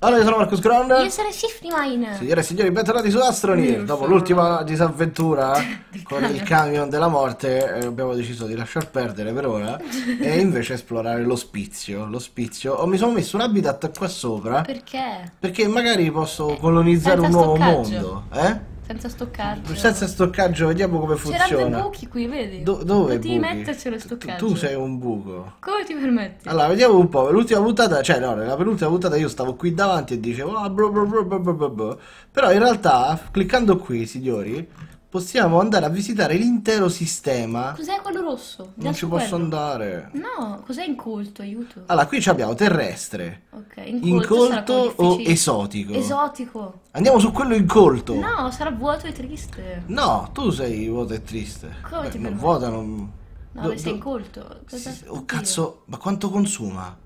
Allora, io sono Marcus Grand. Io sono Sifri Mine. Signore e signori, bentornati su Astroneer. Mm. Dopo l'ultima disavventura con il camion della morte, eh, abbiamo deciso di lasciar perdere per ora e invece esplorare l'ospizio. L'ospizio. Oh, mi sono messo un habitat qua sopra. Perché? Perché magari posso eh, colonizzare un nuovo stoccaggio. mondo. Eh? Senza stoccaggio. Senza stoccaggio, vediamo come funziona. C'erano dei buchi qui, vedi? Do dove? Non devi mettercelo lo stoccaggio. Tu, tu sei un buco. Come ti permetti? Allora, vediamo un po'. L'ultima puntata, cioè no, nella penultima puntata io stavo qui davanti e dicevo ah, bro, bro, bro, bro, bro, bro. Però in realtà, cliccando qui, signori, possiamo andare a visitare l'intero sistema. Cos'è quello rosso? Non ci posso andare. No, cos'è incolto? Aiuto. Allora, qui abbiamo terrestre. Ok, incolto, incolto o esotico? Esotico. Andiamo su quello incolto. No, sarà vuoto e triste. No, tu sei vuoto e triste. Come Beh, ti non vuota, non... No, do, sei incolto. Cosa oh, cazzo, ma quanto consuma?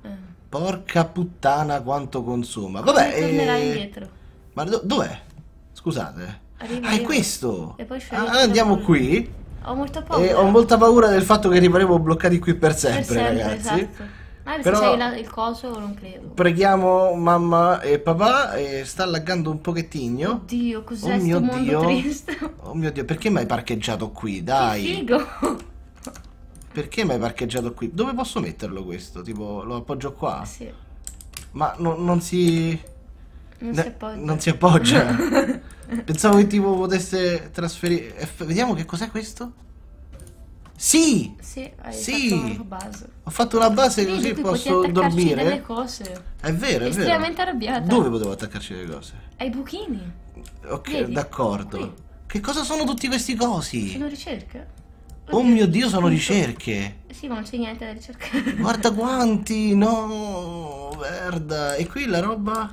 Eh. Porca puttana quanto consuma. Vabbè. Tornerai eh... indietro. Ma do dov'è? Scusate. Arriva, ah, è questo! E poi scegliete ah, andiamo qui. Ho molto paura. E ho molta paura del fatto che rimarremo bloccati qui per sempre, sempre, ragazzi. esatto. Ma se c'è il, il coso non credo. Preghiamo mamma e papà, eh, sta laggando un pochettino. Oddio, cos'è Oh mio mondo Dio. triste? Oh mio Dio, perché mi hai parcheggiato qui? Dai, figo! perché mi hai parcheggiato qui? Dove posso metterlo questo? Tipo, lo appoggio qua? Sì. Ma no- non si... Non, si appoggia. Non si appoggia. Pensavo che tipo potesse trasferire. Eh, vediamo che cos'è questo. Sì! Sì, hai sì. fatto una base. Ho fatto una base Vedi, così posso dormire. delle cose. È vero, è Estremamente vero. arrabbiata. Dove potevo attaccarci le cose? Ai buchini. Ok, d'accordo. Che cosa sono tutti questi cosi? Sono ricerche. Oh mio Dio, sono ricerche! Sì, ma non c'è niente da ricercare. Guarda quanti! No, merda! E qui la roba?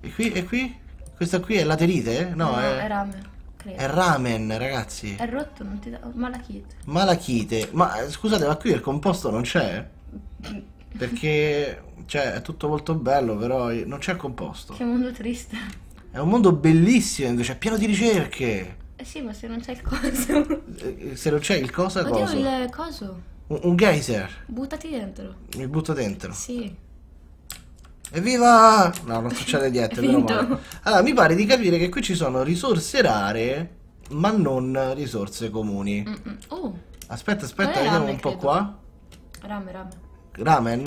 E qui? E qui? Questa qui è laterite? No, no è... è... ramen. È ramen, ragazzi. È rotto, non ti da... Oh, malachite. Malachite. Ma scusate, ma qui il composto non c'è? Perché, cioè, è tutto molto bello, però non c'è il composto. Che mondo triste. È un mondo bellissimo, invece, è pieno di ricerche. Eh sì, ma se non c'è il coso. Eh, se non c'è il cosa, Oddio, coso. il coso. Un, un geyser. Buttati dentro. Mi butto dentro? Sì. Evviva! No, non succede niente, meno male. Allora, mi pare di capire che qui ci sono risorse rare, ma non risorse comuni. Mm -mm. Oh. Aspetta, aspetta, vediamo rame, un po' credo. qua. Rame, rame. Ramen?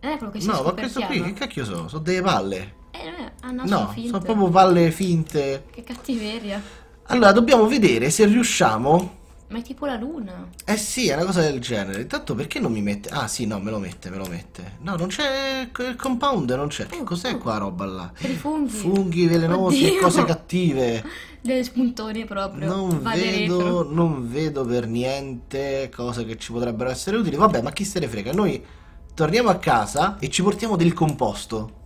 Eh, quello che si No, ma questo qui, che cacchio sono? Sono delle palle. Eh, ah, No, sono proprio palle finte. Che cattiveria. Allora, dobbiamo vedere se riusciamo ma è tipo la luna. Eh sì, è una cosa del genere. Intanto perché non mi mette... Ah sì, no, me lo mette, me lo mette. No, non c'è... Il compound non c'è. Che oh, cos'è oh. qua roba là? Per i funghi. Funghi velenosi, e cose cattive. Delle spuntoni proprio. Non vedo, non vedo per niente cose che ci potrebbero essere utili. Vabbè, ma chi se ne frega. Noi torniamo a casa e ci portiamo del composto.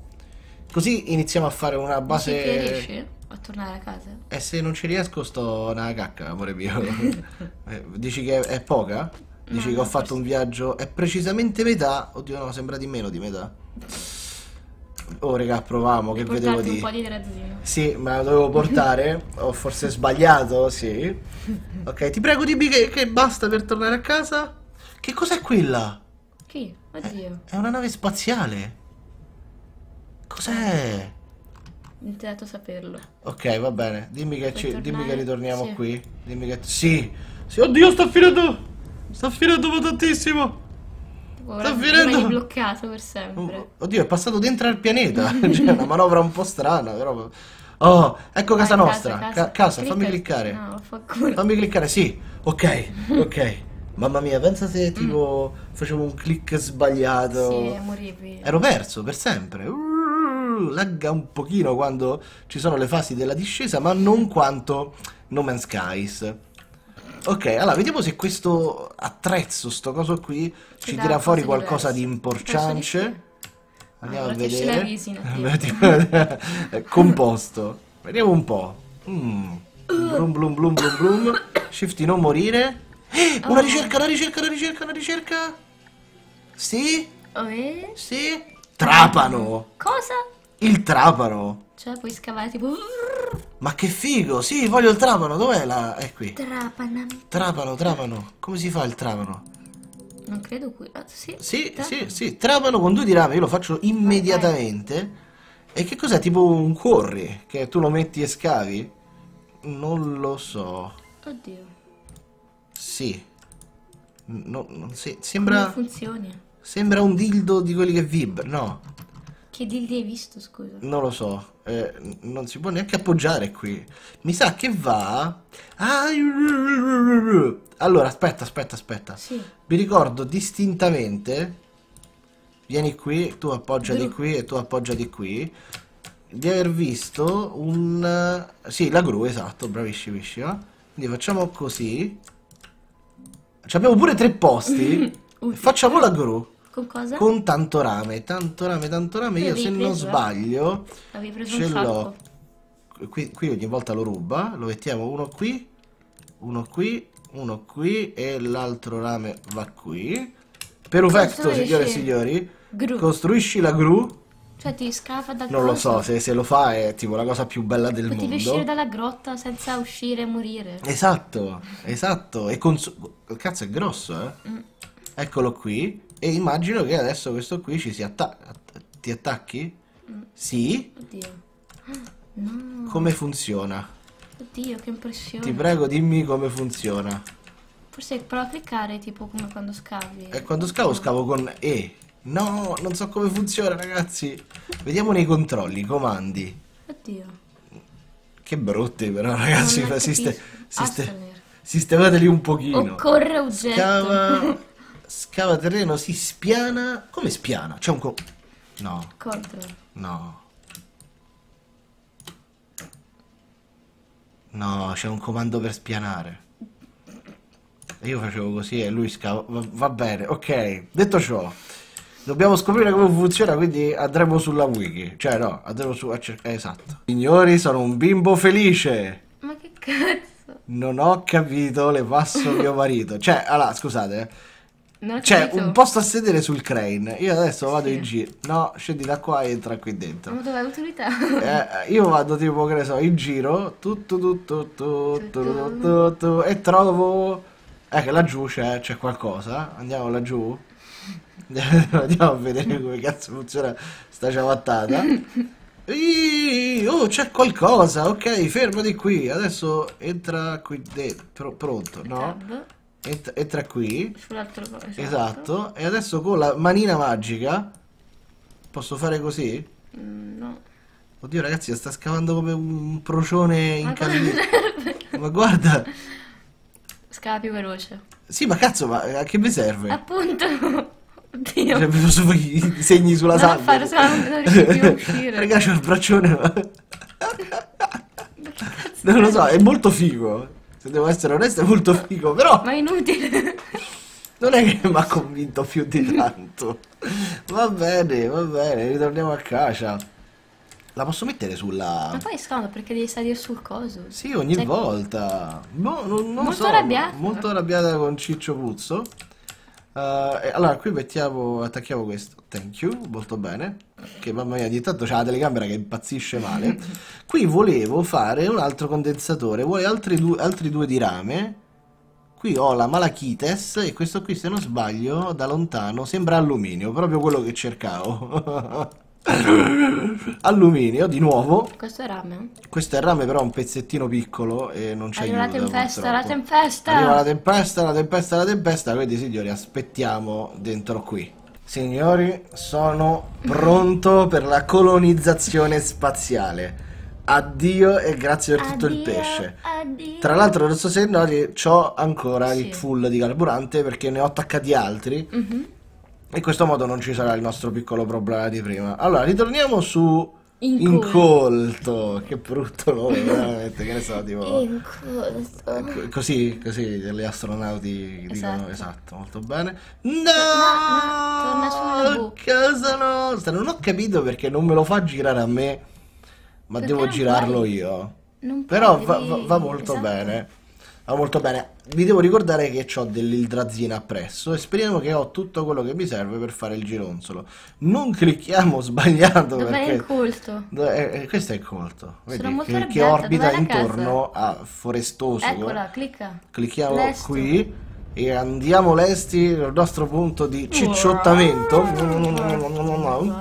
Così iniziamo a fare una base... si a tornare a casa? E eh, se non ci riesco sto una cacca, amore mio. Eh, dici che è poca? Dici no, che ho fatto forse... un viaggio... È precisamente metà? Oddio no, sembra di meno di metà. Oh raga, proviamo, che vedevo di... un po' di trazzino. Sì, ma la dovevo portare. ho forse sbagliato, sì. Ok, ti prego dimmi che, che basta per tornare a casa. Che cos'è quella? Chi? Oddio. È, è una nave spaziale. Cos'è? interato saperlo. Ok, va bene. Dimmi che, ci, dimmi che ritorniamo sì. qui. Dimmi che... Sì! Sì, oddio, sta finendo! Sta finendo tantissimo! Ora sta finendo! bloccato per sempre. Oh, oddio, è passato dentro al pianeta. C'è cioè, una manovra un po' strana, però... Oh, ecco Vai, casa nostra. Casa, casa. Ca casa fammi cliccare. No, fa culo. Fammi cliccare, sì. Ok, ok. Mamma mia, pensa se tipo mm. facevo un click sbagliato. Sì, morivi. Ero perso per sempre. Uh lagga un pochino quando ci sono le fasi della discesa, ma non quanto No Man's Skies. Ok, allora vediamo se questo attrezzo, sto coso qui, ci tira fuori qualcosa di importante. Andiamo allora, a vedere. Visi, eh, Composto. Vediamo un po'. Mm. Blum blum blum blum blum. Shifty non morire. Eh, una oh. ricerca, una ricerca, una ricerca, una ricerca. Sì? Oh, eh? Sì? Trapano! Cosa? Il trapano. Cioè puoi scavare tipo... Ma che figo, sì, voglio il trapano, dov'è la... è qui. Trapanami. Trapano, trapano. Come si fa il trapano? Non credo qui. Ah, sì, sì, trapano. sì, sì, trapano con due di rame, io lo faccio immediatamente. Okay. E che cos'è? Tipo un corri, che tu lo metti e scavi? Non lo so. Oddio. Sì. No, no, sì. Sembra... Come funzioni? Sembra un dildo di quelli che vibra, no. Che dildi hai visto, scusa? Non lo so, eh, non si può neanche appoggiare qui. Mi sa che va... allora, aspetta, aspetta, aspetta. Sì. Mi ricordo distintamente... Vieni qui, tu appoggia di qui e tu appoggia di qui. Di aver visto un... Sì, la gru, esatto, bravissima. Quindi facciamo così. Ci abbiamo pure tre posti. Facciamo la gru. Con cosa? Con tanto rame, tanto rame, tanto rame. Io, se preso, non sbaglio ce l'ho. Qui, qui ogni volta lo ruba, lo mettiamo uno qui, uno qui, uno qui e l'altro rame va qui. Perfetto, signore e signori. Gru. Costruisci la gru. Cioè ti scava dal Non lo so, se, se, lo fa è tipo la cosa più bella del Potevi mondo. Potevi uscire dalla grotta senza uscire e morire. Esatto, esatto. E con... Cazzo è grosso, eh. Mm. Eccolo qui. E immagino che adesso questo qui ci si attacca. Ti attacchi? Mm. Sì. Oddio. Ah, no. Come funziona? Oddio, che impressione. Ti prego, dimmi come funziona. Forse prova a cliccare tipo come quando scavi. E eh, quando scavo scavo con E. No, non so come funziona, ragazzi. Vediamo nei controlli, i comandi. Oddio. Che brutti però, ragazzi. Siste, siste, sistemateli un pochino. Occorre oggetto. Scava... Scava terreno, si spiana. Come spiana? C'è un co... No. Control. No. No, c'è un comando per spianare. E io facevo così e lui scava. Va, va bene, ok. Detto ciò, dobbiamo scoprire come funziona, quindi andremo sulla wiki. Cioè, no, andremo su... esatto. Signori, sono un bimbo felice. Ma che cazzo? Non ho capito, le passo mio marito. Cioè, allora, scusate, eh. C'è un posto a sedere sul crane. Io adesso vado sì. in giro. No, scendi da qua e entra qui dentro. Ma dove è l'utilità? Eh, io vado tipo, che ne so, in giro. Tutto, tutto, tutto, tutto, tutto, e trovo. Eh, che laggiù c'è, c'è qualcosa. Andiamo laggiù. Andiamo a vedere come cazzo funziona sta ciabattata. Iii, oh, c'è qualcosa. Ok, fermati qui. Adesso entra qui dentro. Pronto, no? Tab e, e tre qui. Sull'altro esatto. esatto. E adesso con la manina magica posso fare così? Mm, no. Oddio ragazzi, sta scavando come un procione incallito. ma guarda. Scava più veloce. Sì, ma cazzo, ma eh, a che mi serve? Appunto. Oddio. Cioè, posso fare i segni sulla sabbia. Non fare, non uscire. Raga, c'ho il braccione, ma... non lo so, è molto figo se devo essere onesto è molto figo, però... Ma è inutile. Non è che mi ha convinto più di tanto. Va bene, va bene, ritorniamo a casa. La posso mettere sulla... Ma poi è scomodo perché devi salire sul coso. Sì, ogni cioè... volta. No, boh, non, non molto so, arrabbiata. Molto arrabbiata con Ciccio Puzzo. Uh, allora, qui mettiamo, attacchiamo questo. Thank you, molto bene che mamma mia, ogni tanto c'è la telecamera che impazzisce male. Qui volevo fare un altro condensatore, vuoi altri, du altri due di rame. Qui ho la Malachites e questo qui, se non sbaglio, da lontano sembra alluminio, proprio quello che cercavo. alluminio di nuovo. Questo è rame. Questo è rame, però un pezzettino piccolo e non c'è aiuta. Arriva la tempesta, la tempesta. Arriva la tempesta, la tempesta, la tempesta. Quindi, signori, aspettiamo dentro qui. Signori, sono pronto per la colonizzazione spaziale. Addio e grazie per tutto addio, il pesce. Addio. Tra l'altro, non so se noti, ho ancora sì. il full di carburante perché ne ho attaccati altri. Mm -hmm. in questo modo non ci sarà il nostro piccolo problema di prima. Allora, ritorniamo su Incolto. Incolto. Che brutto nome, veramente. Che ne so, tipo... Incolto. Così, così gli astronauti esatto. dicono... Esatto, molto bene. No! no, no. Casa nostra! Non ho capito perché non me lo fa girare a me, ma perché devo girarlo puoi. io. Però va, va, va molto esatto. bene. Va molto bene. Vi devo ricordare che ho dell'ildrazina appresso e speriamo che ho tutto quello che mi serve per fare il gironzolo. Non clicchiamo sbagliato Dov'è perché... il colto? Dove... Eh, eh, questo è il colto. Vedi, Sono che, che orbita intorno a Forestoso. Eccola, clicca. Clicchiamo Lesto. qui e andiamo lesti al nostro punto di cicciottamento. Wow.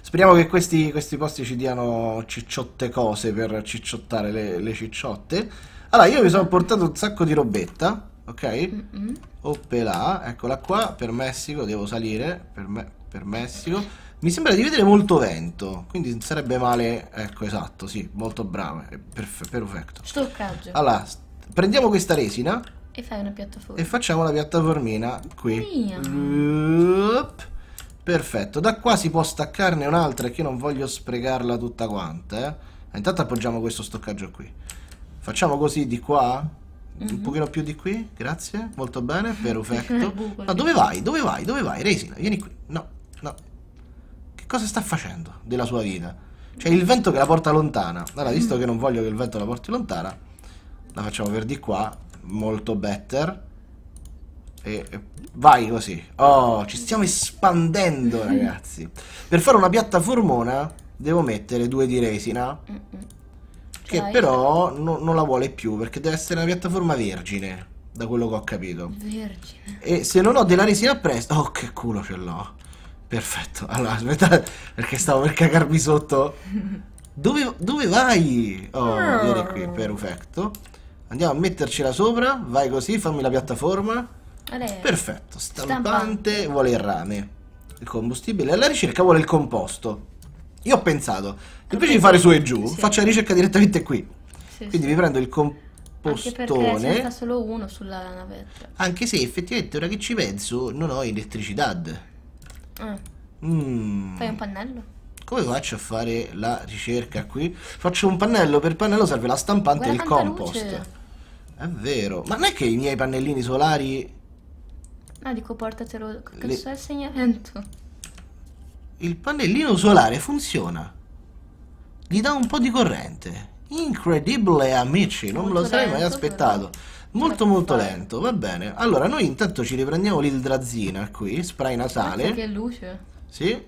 Speriamo che questi, questi, posti ci diano cicciotte cose per cicciottare le, le cicciotte. Allora, io mi sono portato un sacco di robetta, ok? Mm -hmm. Oppelà, eccola qua, per Messico, devo salire, per, me per Messico. Mi sembra di vedere molto vento, quindi sarebbe male, ecco, esatto, sì, molto bravo, perf perfetto. Stoccaggio. Allora, st prendiamo questa resina. E fai una piattaforma. E facciamo la piattaformina qui. Lup. Perfetto, da qua si può staccarne un'altra che io non voglio sprecarla tutta quanta, eh. Intanto appoggiamo questo stoccaggio qui. Facciamo così di qua? Mm -hmm. Un mhm. pochino più di qui, grazie, molto bene, perfetto. Ma dove vai? Dove vai? Dove vai? Resina, vieni qui. No, no. Che cosa sta facendo della sua vita? Cioè il vento che la porta lontana. Allora, visto mm. che non voglio che il vento la porti lontana, la facciamo per di qua, molto better. E, vai così. Oh, ci stiamo espandendo, ragazzi. Per fare una piattaformona devo mettere due di resina. Mm, mm che però no, non la vuole più perché deve essere una piattaforma vergine da quello che ho capito vergine e se non ho della resina presto oh che culo ce l'ho perfetto allora aspetta perché stavo per cagarmi sotto dove, dove vai? oh vieni qui oh. perfetto andiamo a mettercela sopra vai così fammi la piattaforma Allè. perfetto stampante, stampante vuole il rame il combustibile alla ricerca vuole il composto io ho pensato Invece di fare su e giù, sì. faccio la ricerca direttamente qui. Sì, Quindi sì. mi prendo il compostone. Anche perché solo uno sulla navetta. Anche se effettivamente ora che ci penso non ho elettricità. Ah. Mm. Fai un pannello? Come faccio a fare la ricerca qui? Faccio un pannello, per pannello serve la stampante Guarda e il compost. Luce. È vero. Ma non è che i miei pannellini solari... No, dico portatelo... Che Le... so il segnamento? Il pannellino solare funziona gli dà un po' di corrente. Incredibile amici, non molto lo sarei mai aspettato. Molto molto fare. lento, va bene. Allora noi intanto ci riprendiamo l'ildrazzina qui, spray nasale. Che luce. Sì.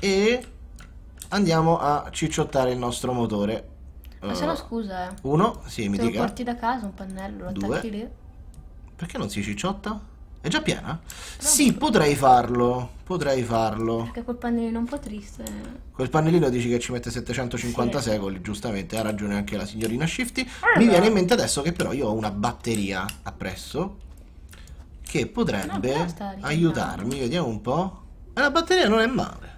E andiamo a cicciottare il nostro motore. Ma se no scusa eh. Uno, sì, mi dica. lo porti da casa un pannello, lo attacchi lì. Perché non si cicciotta? È già piena? sì, potrei farlo. Potrei farlo. Perché quel pannellino è un po' triste. Quel pannellino dici che ci mette 750 sì. secoli, giustamente, ha ragione anche la signorina Shifty. Allora. Eh, Mi viene in mente adesso che però io ho una batteria appresso che potrebbe no, aiutarmi. Vediamo un po'. E la batteria non è male.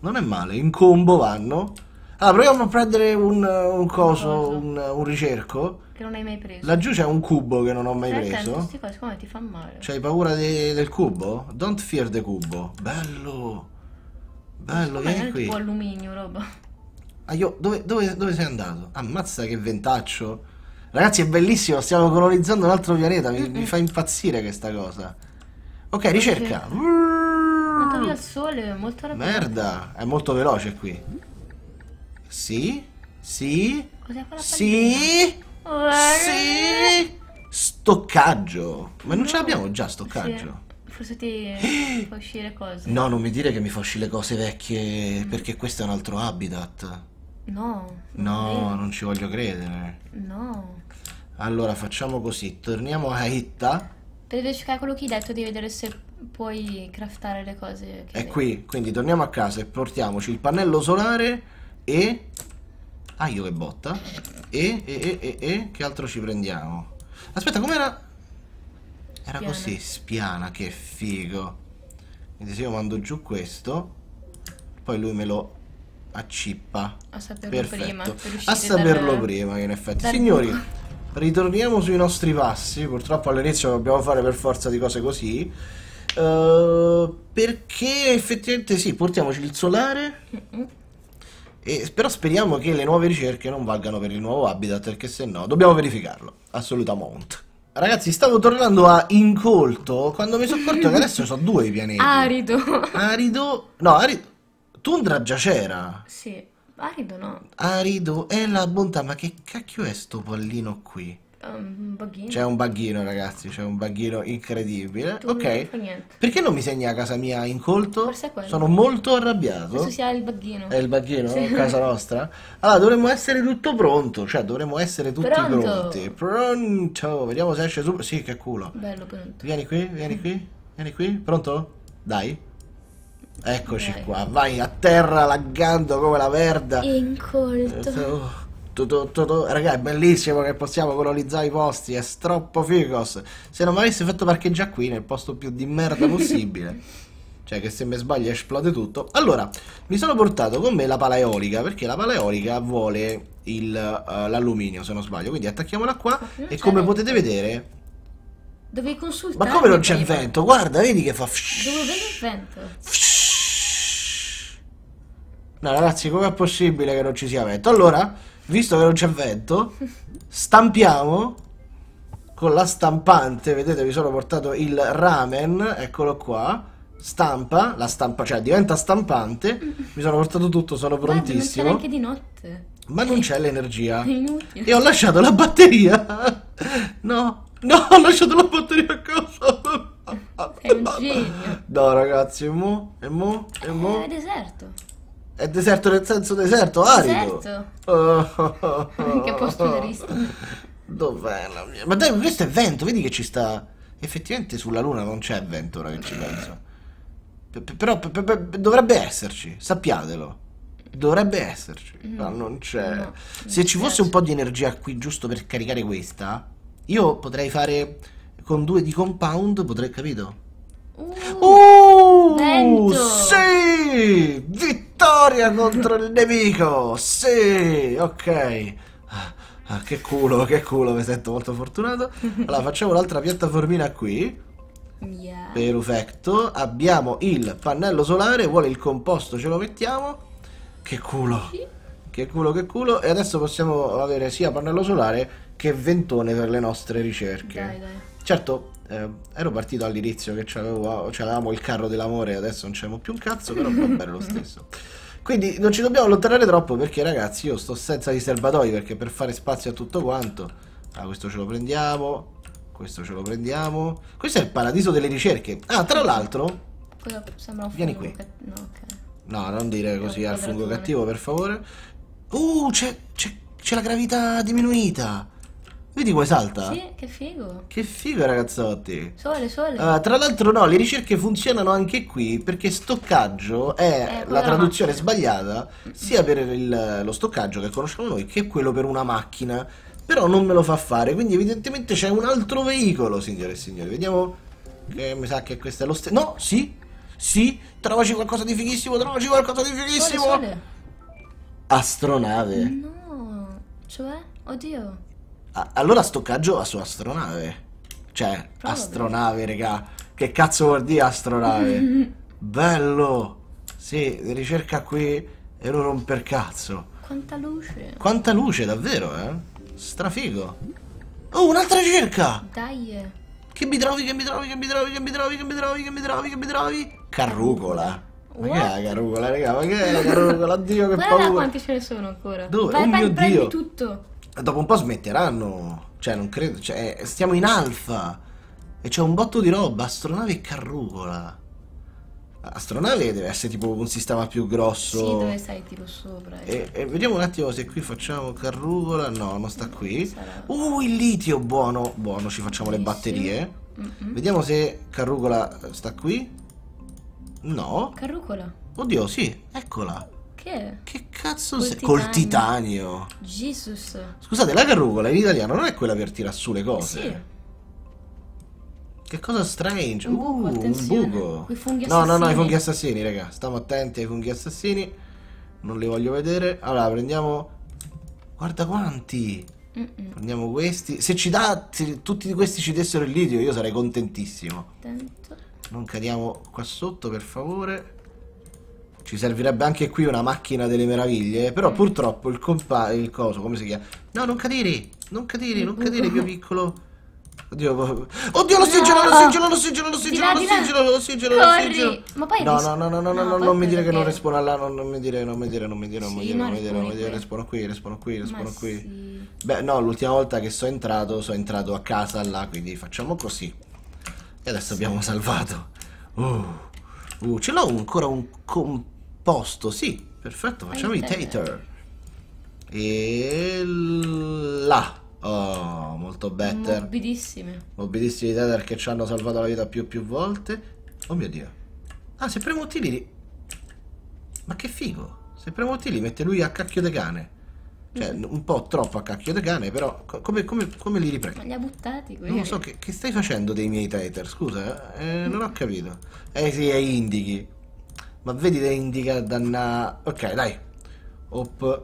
Non è male, in combo vanno Ah, proviamo a prendere un, un coso, un, un ricerco. Che non hai mai preso. Laggiù c'è un cubo che non ho mai Nel certo, preso. Senso, questi qua, ti fa male. C'hai paura de, del cubo? Don't fear the cubo. Bello. Bello, vieni qui. Un po' alluminio, roba. Ah, io, dove, dove, dove sei andato? Ammazza che ventaccio. Ragazzi, è bellissimo, stiamo colonizzando un altro pianeta. Mi, mi fa impazzire questa cosa. Ok, ricerca. Vado via il sole, è molto rapido. Merda, è molto veloce qui. Sì? Sì? Sì? Sì? Stoccaggio. Ma non ce l'abbiamo già stoccaggio? Eh. Forse ti eh. fa uscire cose. No, non mi dire che mi fa uscire cose vecchie mm. perché questo è un altro habitat. No. No, non ci voglio credere. No. Allora facciamo così, torniamo a Itta. Per verificare quello che hai detto di vedere se puoi craftare le cose. È qui, quindi torniamo a casa e portiamoci il pannello solare e... Ah, io che botta. E, e, e, e, e, che altro ci prendiamo? Aspetta, com'era? Era così, spiana, che figo. Quindi se io mando giù questo, poi lui me lo accippa. A saperlo Perfetto. prima. a saperlo dal... prima, in effetti. Signori, buco. ritorniamo sui nostri passi. Purtroppo all'inizio dobbiamo fare per forza di cose così. Uh, perché effettivamente sì, portiamoci il solare. Mm -mm. E, però speriamo che le nuove ricerche non valgano per il nuovo habitat, perché se no dobbiamo verificarlo, assolutamente. Ragazzi, stavo tornando a incolto quando mi sono accorto che adesso sono due i pianeti. Arido. Arido... No, arido... Tundra già c'era. Sì, arido no. Arido è la bontà, ma che cacchio è sto pallino qui? Um, un c'è un baghino, ragazzi. C'è un baghino incredibile. Tu ok. Non Perché non mi segni a casa mia in colto? Sono molto arrabbiato. Questo sia il baghino. È il baghino? Sì. A casa nostra? Allora, dovremmo essere tutto pronto. Cioè, dovremmo essere tutti pronto. pronti. Pronto. Vediamo se esce subito. Sì, che culo. Bello, pronto. Vieni qui, vieni qui. Vieni qui. Pronto? Dai. Eccoci Dai. qua. Vai a terra laggando come la merda. In colto. Oh. Raga, è bellissimo che possiamo colonizzare i posti, è troppo figos. Se non mi avessi fatto parcheggiare qui nel posto più di merda possibile. cioè che se mi sbaglio esplode tutto. Allora, mi sono portato con me la pala eolica, perché la pala eolica vuole eh, l'alluminio, uh, se non sbaglio. Quindi attacchiamola qua e come potete vedere... Dovevi consultare... Ma come non c'è vento? Guarda, vedi che fa... Dove vedi il vento? No, ragazzi, com'è possibile che non ci sia vento? Allora visto che non c'è vento, stampiamo con la stampante, vedete vi sono portato il ramen, eccolo qua, stampa, la stampa, cioè diventa stampante, mi sono portato tutto, sono Guarda, prontissimo. Ma anche di notte. Ma non c'è l'energia. E ho lasciato la batteria. No, no, ho lasciato la batteria a casa. È un genio. No ragazzi, e mo, e mo, e mo. È deserto. È deserto nel senso deserto, arido. Deserto. Oh, oh, oh, che posto terista. Dov'è la mia? Ma dai, questo è vento, vedi che ci sta... Effettivamente sulla Luna non c'è vento, ora che ci penso. però dovrebbe esserci, sappiatelo. Dovrebbe esserci, mm. ma non c'è. No, Se ci fosse un po' di energia qui giusto per caricare questa, io potrei fare con due di compound, potrei, capito? Uh, uh, vento. sì! Vittoria! vittoria contro il nemico! Sì, ok. Ah, che culo, che culo, mi sento molto fortunato. Allora, facciamo un'altra piattaformina qui. Yeah. Perfetto. Abbiamo il pannello solare, vuole il composto, ce lo mettiamo. Che culo. Che culo, che culo. E adesso possiamo avere sia pannello solare che ventone per le nostre ricerche. Dai, dai. Certo, eh, ero partito all'inizio che c'avevamo il carro dell'amore, adesso non c'avevamo più un cazzo, però va bene lo stesso. Quindi non ci dobbiamo allontanare troppo perché ragazzi io sto senza i serbatoi perché per fare spazio a tutto quanto... Ah, questo ce lo prendiamo, questo ce lo prendiamo. Questo è il paradiso delle ricerche. Ah, tra l'altro... Vieni qui. No, okay. no, non dire così al fungo cattivo, per favore. Uh, c'è la gravità diminuita. Vedi come salta? Sì, che figo. Che figo, ragazzotti. Sole, sole. Uh, tra l'altro no, le ricerche funzionano anche qui perché stoccaggio è eh, la traduzione sbagliata sia per il, lo stoccaggio che conosciamo noi che quello per una macchina. Però non me lo fa fare, quindi evidentemente c'è un altro veicolo, signore e signori. Vediamo che mi sa che questo è lo stesso. No, sì, sì, trovaci qualcosa di fighissimo, trovaci qualcosa di fighissimo. Sole, sole. Astronave. No, cioè, oddio allora stoccaggio la sua astronave. Cioè, Probably. astronave, regà. Che cazzo vuol dire astronave? Bello! Sì, ricerca qui e lo romper cazzo. Quanta luce. Quanta luce, davvero, eh? Strafigo. Oh, un'altra ricerca! Dai. Che mi trovi, che mi trovi, che mi trovi, che mi trovi, che mi trovi, che mi trovi, che mi trovi? Carrucola. Ma What? che è la carrucola, raga? Ma che è la carrucola? Oddio, che Guarda paura! Guarda quanti ce ne sono ancora. Dove? Vai, oh vai, mio prendi Dio. tutto dopo un po' smetteranno. Cioè, non credo. Cioè, eh, stiamo in alfa. E c'è un botto di roba. Astronave e carrucola. Astronave deve essere tipo un sistema più grosso. Sì, dove sei tipo sopra. Eh. E, e vediamo un attimo se qui facciamo carrucola. No, non sta mm, qui. Uh, il litio, buono. Buono, ci facciamo Benissimo. le batterie. Mm -hmm. Vediamo se carrucola sta qui. No. Carrucola. Oddio, sì, eccola. Che? Che cazzo col sei? Titanio. Col titanio. Jesus. Scusate, la carrucola in italiano non è quella per tirare su le cose. Sì. Che cosa strange. Un buco, uh, un buco. No, no, no, i funghi assassini, raga. Stiamo attenti ai funghi assassini. Non li voglio vedere. Allora, prendiamo... Guarda quanti. Mm -mm. Prendiamo questi. Se ci dà, se tutti questi ci dessero il litio, io sarei contentissimo. Attento. Non cadiamo qua sotto, per favore. Ci servirebbe anche qui una macchina delle meraviglie. Però mm. purtroppo il compa... il coso, come si chiama? No, non cadere! Non cadere, non cadere, mio piccolo... Oddio, oddio l'ossigeno, l'ossigeno, l'ossigeno, l'ossigeno, l'ossigeno, l'ossigeno, l'ossigeno. Ma poi No, no, no, no, no, no, non mi dire che non respawna là, non mi dire, non mi dire, non mi dire, non mi dire, non mi dire, non mi dire, respawno qui, respawno qui, respawno qui. Beh, no, l'ultima volta che sono entrato, sono entrato a casa là, quindi facciamo così. E adesso abbiamo salvato. Uh. Uh, ce l'ho ancora un composto, sì, perfetto, facciamo i tater. E là. Oh, molto better. Morbidissime. Morbidissimi tater che ci hanno salvato la vita più più volte. Oh mio Dio. Ah, se premo li... Ma che figo. Se premo li mette lui a cacchio de cane. Cioè, un po' troppo a cacchio di cane, però come, come, come, li riprendi? Ma li ha buttati quelli? Non so, che, che, stai facendo dei miei tether? Scusa, eh? eh, non ho capito. Eh sì, è indichi. Ma vedi da indica danna... Ok, dai. Op.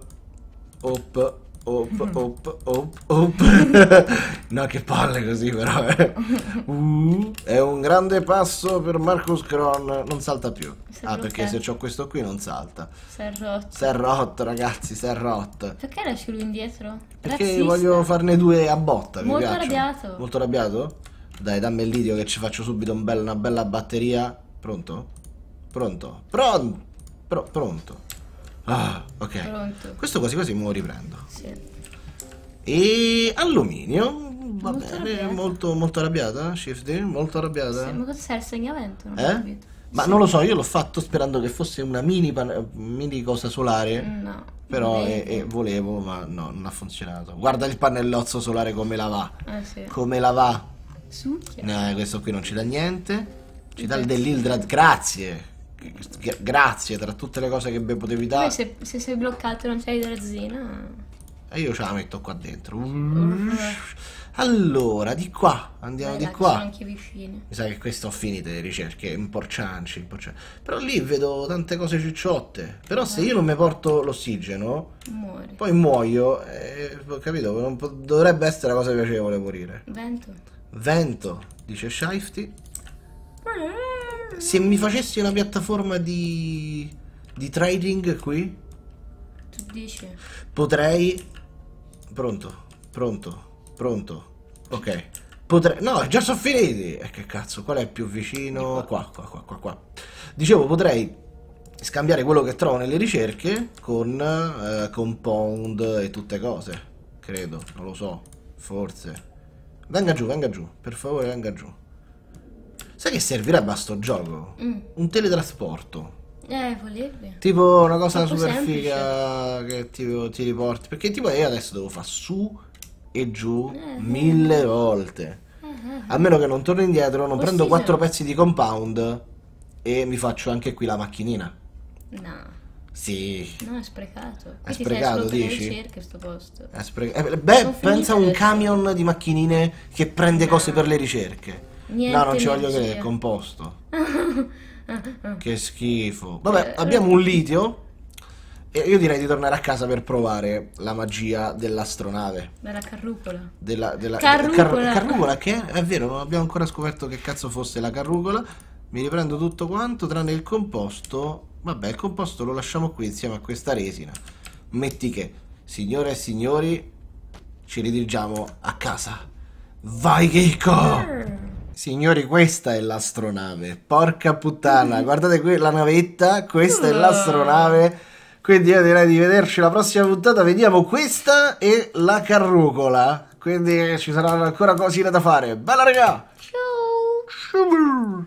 Op op, op, op, op. no, che palle così però. Eh. Mm-hmm. è un grande passo per Marcus Cron. Non salta più. Ah, perché se ho questo qui non salta. Si è rotto, ragazzi, si è rotto. Perché lasci lui indietro? Perché Razzista. voglio farne due a botta. Molto arrabbiato. Molto arrabbiato? Dai, dammi il video che ci faccio subito un bel, una bella batteria. Pronto? Pronto? Pronto? Pro pronto? Ah, ok. Pronto. Questo quasi quasi me lo riprendo. Sì. E alluminio. Va molto bene, arrabbiata. Molto, molto arrabbiata. Shifty, molto arrabbiata. Sì, ma cos'è il segnamento? Non eh? capito. Ma sì. non lo so, io l'ho fatto sperando che fosse una mini, mini cosa solare. No. Però eh, eh, volevo, ma no, non ha funzionato. Guarda il pannellozzo solare come la va. Eh sì. Come la va. Succhia. No, eh, questo qui non ci dà niente. Ci dà dell'Ildrad, grazie grazie tra tutte le cose che mi potevi dare. se, se sei bloccato non c'hai drazzina. E io ce la metto qua dentro. Allora, di qua, andiamo Dai, di qua. Anche vicini. Mi sa che questo ho finito le ricerche, imporcianci, imporcianci. Però lì vedo tante cose cicciotte. Però se eh. io non mi porto l'ossigeno, poi muoio, eh, capito? Non dovrebbe essere la cosa piacevole morire. Vento. Vento, dice Shifty se mi facessi una piattaforma di, di trading qui, tu dici? Potrei... Pronto, pronto, pronto. Ok. Potrei... No, già sono finiti! E eh, che cazzo, qual è più vicino? Qua, qua, qua, qua, qua. Dicevo, potrei scambiare quello che trovo nelle ricerche con eh, compound e tutte cose. Credo, non lo so, forse. Venga giù, venga giù, per favore venga giù. Sai che servirebbe a sto gioco? Mm. Un teletrasporto. Eh, volerebbe. Tipo una cosa Troppo super semplice. figa che tipo ti riporti. Perché tipo io adesso devo fare su e giù eh, mille eh. volte. Eh, a meno che non torno indietro, non o prendo sì, quattro no. pezzi di compound e mi faccio anche qui la macchinina. No. Sì. No, è sprecato. Qui è sprecato, dici? Ricerche, sto posto. È sprecato. Eh, beh, pensa a un camion di macchinine che prende no. cose per le ricerche. Niente no, non ci voglio credere, è composto. che schifo. Vabbè, eh, abbiamo un eh. litio. E io direi di tornare a casa per provare la magia dell'astronave. Della carrucola. Della, della carrucola. Car carrucola che è, è vero, non abbiamo ancora scoperto che cazzo fosse la carrucola. Mi riprendo tutto quanto, tranne il composto. Vabbè, il composto lo lasciamo qui insieme a questa resina. Metti che, signore e signori, ci ridirigiamo a casa. Vai Keiko! Signori, questa è l'astronave. Porca puttana, mm. guardate qui la navetta, questa mm. è ah. l'astronave. Quindi io direi di vederci la prossima puntata. Vediamo questa e la carrucola. Quindi ci saranno ancora cosine da fare. Bella raga! Ciao.